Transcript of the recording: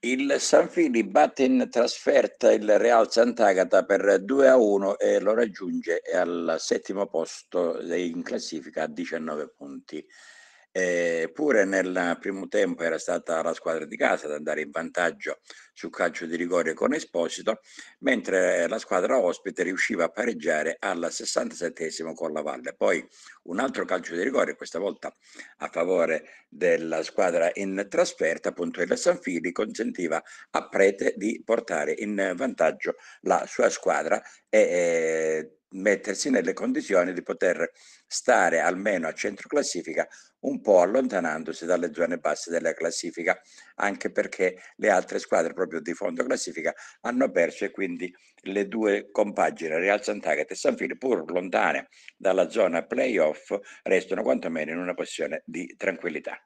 Il San Fili batte in trasferta il Real Sant'Agata per 2 a 1 e lo raggiunge al settimo posto in classifica a 19 punti. Eppure ehm, nel primo tempo era stata la squadra di casa ad andare in vantaggio sul calcio di rigore con Esposito, mentre la squadra ospite riusciva a pareggiare al 67 con la Valle. Poi un altro calcio di rigore, questa volta a favore della squadra in trasferta, appunto il Fili, consentiva a Prete di portare in vantaggio la sua squadra e, e ehm, mettersi nelle condizioni di poter stare almeno a centro classifica un po' allontanandosi dalle zone basse della classifica, anche perché le altre squadre proprio di fondo classifica hanno perso e quindi le due compagine Real Sant'Agata e San Filippo, pur lontane dalla zona playoff, restano quantomeno in una posizione di tranquillità.